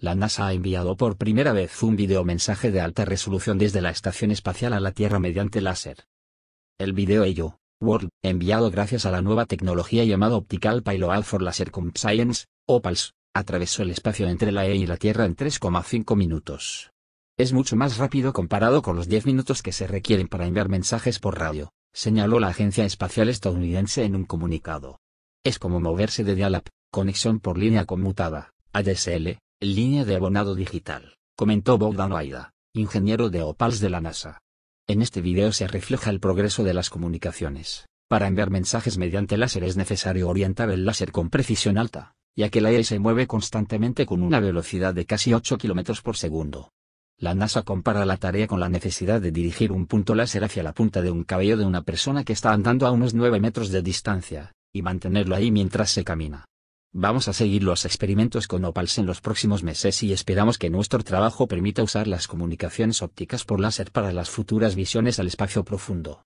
la NASA ha enviado por primera vez un mensaje de alta resolución desde la Estación Espacial a la Tierra mediante láser. El video ello, World, enviado gracias a la nueva tecnología llamada Optical Payload for Laser Science, OPALS, atravesó el espacio entre la E y la Tierra en 3,5 minutos. Es mucho más rápido comparado con los 10 minutos que se requieren para enviar mensajes por radio, señaló la Agencia Espacial Estadounidense en un comunicado. Es como moverse de dial-up, conexión por línea conmutada, ADSL, Línea de abonado digital, comentó Bogdan Aida, ingeniero de OPALS de la NASA. En este video se refleja el progreso de las comunicaciones. Para enviar mensajes mediante láser es necesario orientar el láser con precisión alta, ya que la aire se mueve constantemente con una velocidad de casi 8 km por segundo. La NASA compara la tarea con la necesidad de dirigir un punto láser hacia la punta de un cabello de una persona que está andando a unos 9 metros de distancia, y mantenerlo ahí mientras se camina. Vamos a seguir los experimentos con OPALS en los próximos meses y esperamos que nuestro trabajo permita usar las comunicaciones ópticas por láser para las futuras visiones al espacio profundo.